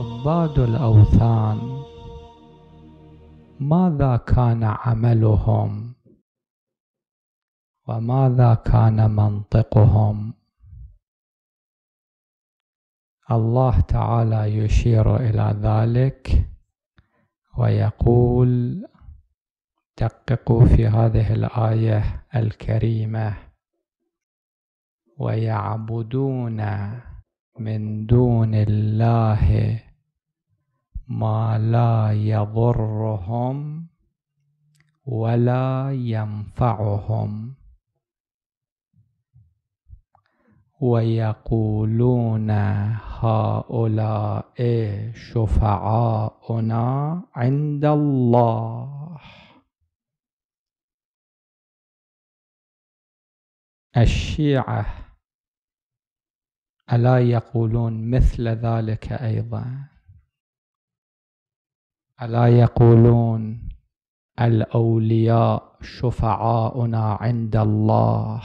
ضاد الاوثان ماذا كان عملهم وماذا كان منطقهم الله تعالى يشير الى ذلك ويقول دققوا في هذه الايه الكريمه ويعبدون من دون الله ما لا يضرهم ولا ينفعهم ويقولون هؤلاء شفعاؤنا عند الله الشيعه الا يقولون مثل ذلك ايضا ألا يقولون الأولياء شفعاؤنا عند الله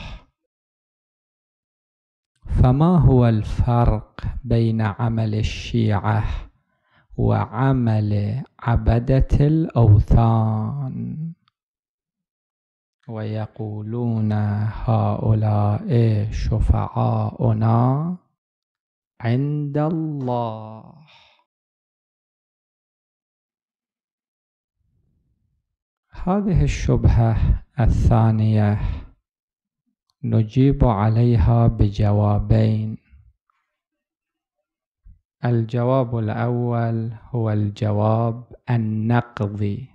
فما هو الفرق بين عمل الشيعة وعمل عبدة الأوثان ويقولون هؤلاء شفعاؤنا عند الله هذه الشبهة الثانية نجيب عليها بجوابين الجواب الأول هو الجواب النقضي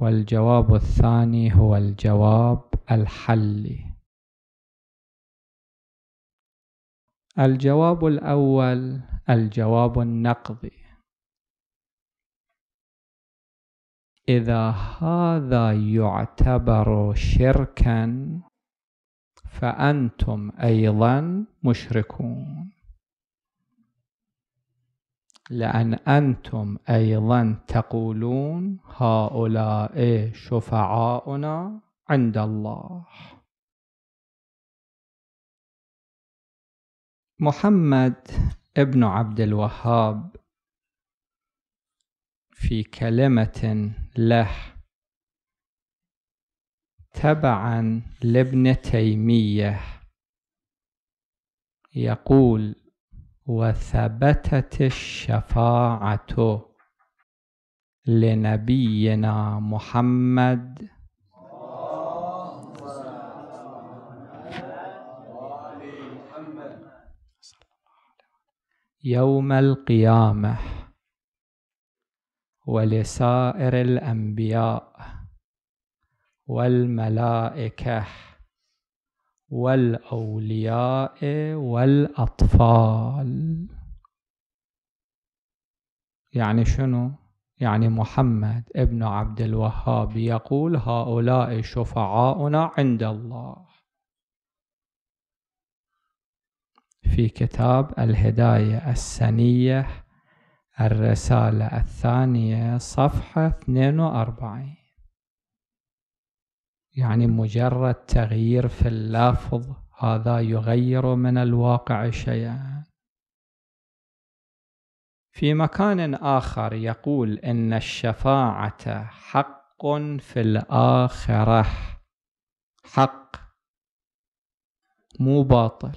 والجواب الثاني هو الجواب الحلي الجواب الأول الجواب النقضي إذا هذا يعتبر شركا فأنتم أيضا مشركون لأن أنتم أيضا تقولون هؤلاء شفعاؤنا عند الله محمد ابن عبد الوهاب في كلمة له تبعا لابن تيمية يقول وثبتت الشفاعة لنبينا محمد يوم القيامه ولسائر الانبياء والملائكه والاولياء والاطفال يعني شنو يعني محمد ابن عبد الوهاب يقول هؤلاء شفعاؤنا عند الله في كتاب الهدايه السنيه الرسالة الثانية صفحة 42 يعني مجرد تغيير في اللفظ هذا يغير من الواقع شيئا في مكان آخر يقول إن الشفاعة حق في الآخرة حق مو باطل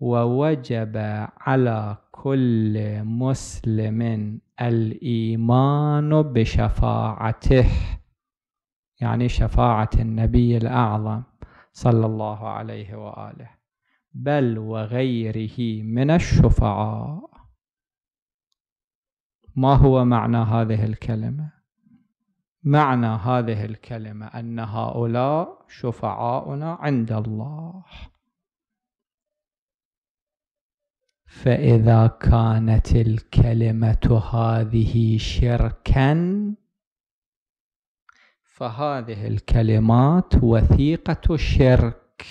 ووجب على كل مسلم الايمان بشفاعته يعني شفاعه النبي الاعظم صلى الله عليه واله بل وغيره من الشفعاء ما هو معنى هذه الكلمه معنى هذه الكلمه ان هؤلاء شفعاؤنا عند الله فإذا كانت الكلمة هذه شركا فهذه الكلمات وثيقة شرك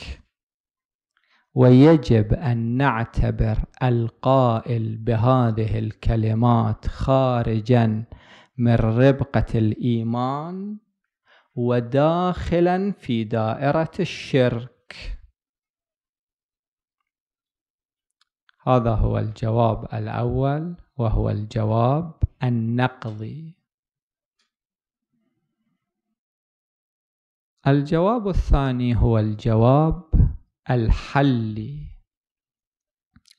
ويجب أن نعتبر القائل بهذه الكلمات خارجا من ربقة الإيمان وداخلا في دائرة الشرك هذا هو الجواب الأول وهو الجواب النقضي الجواب الثاني هو الجواب الحلي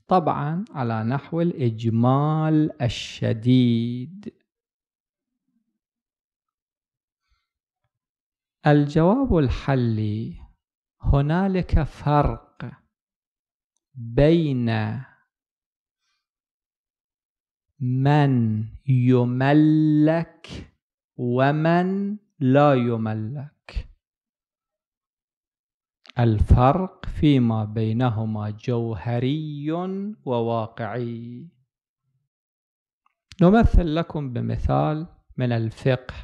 طبعا على نحو الإجمال الشديد الجواب الحلي هنالك فرق بين من يملك ومن لا يملك الفرق فيما بينهما جوهري وواقعي نمثل لكم بمثال من الفقه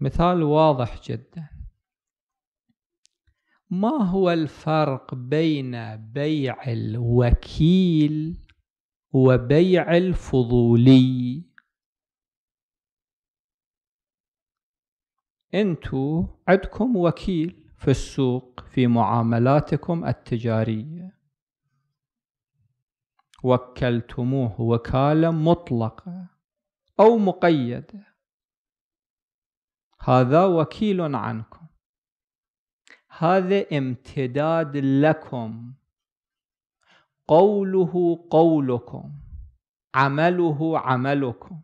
مثال واضح جدا ما هو الفرق بين بيع الوكيل وبيع الفضولي انتو عندكم وكيل في السوق في معاملاتكم التجارية وكلتموه وكالة مطلقة أو مقيدة هذا وكيل عنكم هذا امتداد لكم قوله قولكم عمله عملكم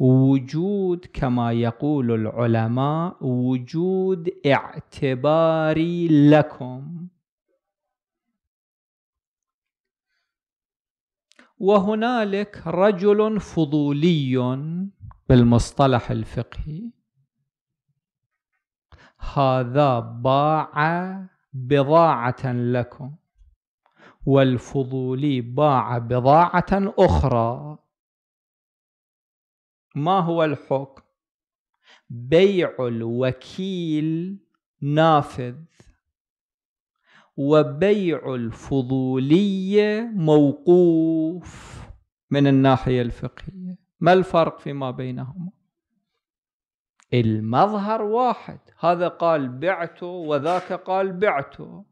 وجود كما يقول العلماء وجود اعتباري لكم وهنالك رجل فضولي بالمصطلح الفقهي هذا باع بضاعة لكم والفضولي باع بضاعة أخرى ما هو الحكم؟ بيع الوكيل نافذ وبيع الفضولي موقوف من الناحية الفقهية ما الفرق فيما بينهما المظهر واحد هذا قال بعته وذاك قال بعته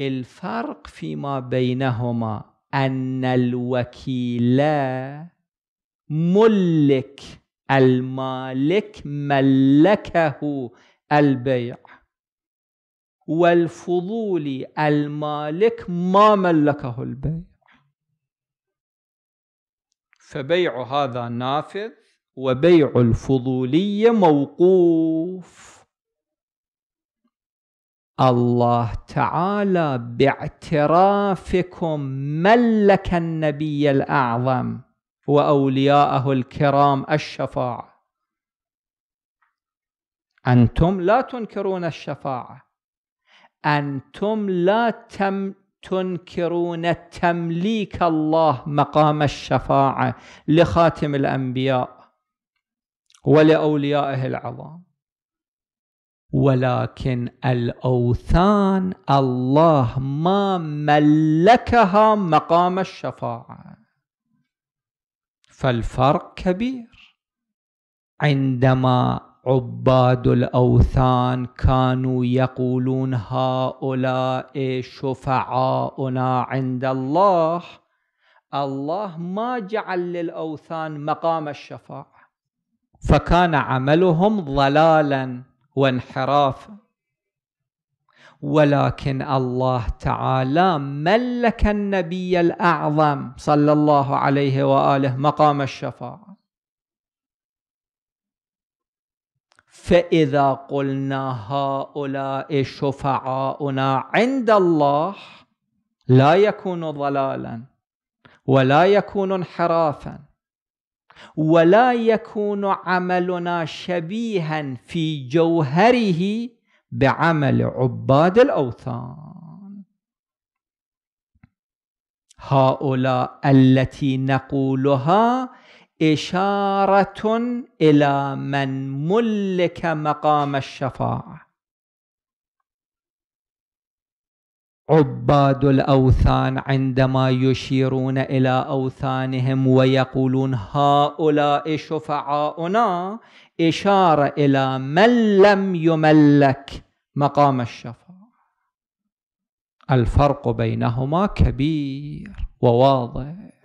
الفرق فيما بينهما أن الوكيل ملك المالك ملكه البيع والفضول المالك ما ملكه البيع فبيع هذا نافذ وبيع الفضولي موقوف الله تعالى باعترافكم ملك النبي الأعظم وأولياءه الكرام الشفاعة أنتم لا تنكرون الشفاعة أنتم لا تم تنكرون تمليك الله مقام الشفاعة لخاتم الأنبياء ولأوليائه العظام ولكن الاوثان الله ما ملكها مقام الشفاعه فالفرق كبير عندما عباد الاوثان كانوا يقولون هؤلاء شفعاؤنا عند الله الله ما جعل للاوثان مقام الشفاعه فكان عملهم ضلالا وانحراف ولكن الله تعالى ملك النبي الأعظم صلى الله عليه وآله مقام الشفاعة فإذا قلنا هؤلاء شفعاؤنا عند الله لا يكون ضلالا ولا يكون انحرافا ولا يكون عملنا شبيها في جوهره بعمل عباد الاوثان هؤلاء التي نقولها اشاره الى من ملك مقام الشفاعه عباد الاوثان عندما يشيرون الى اوثانهم ويقولون هؤلاء شفعاؤنا اشاره الى من لم يملك مقام الشفاعه الفرق بينهما كبير وواضح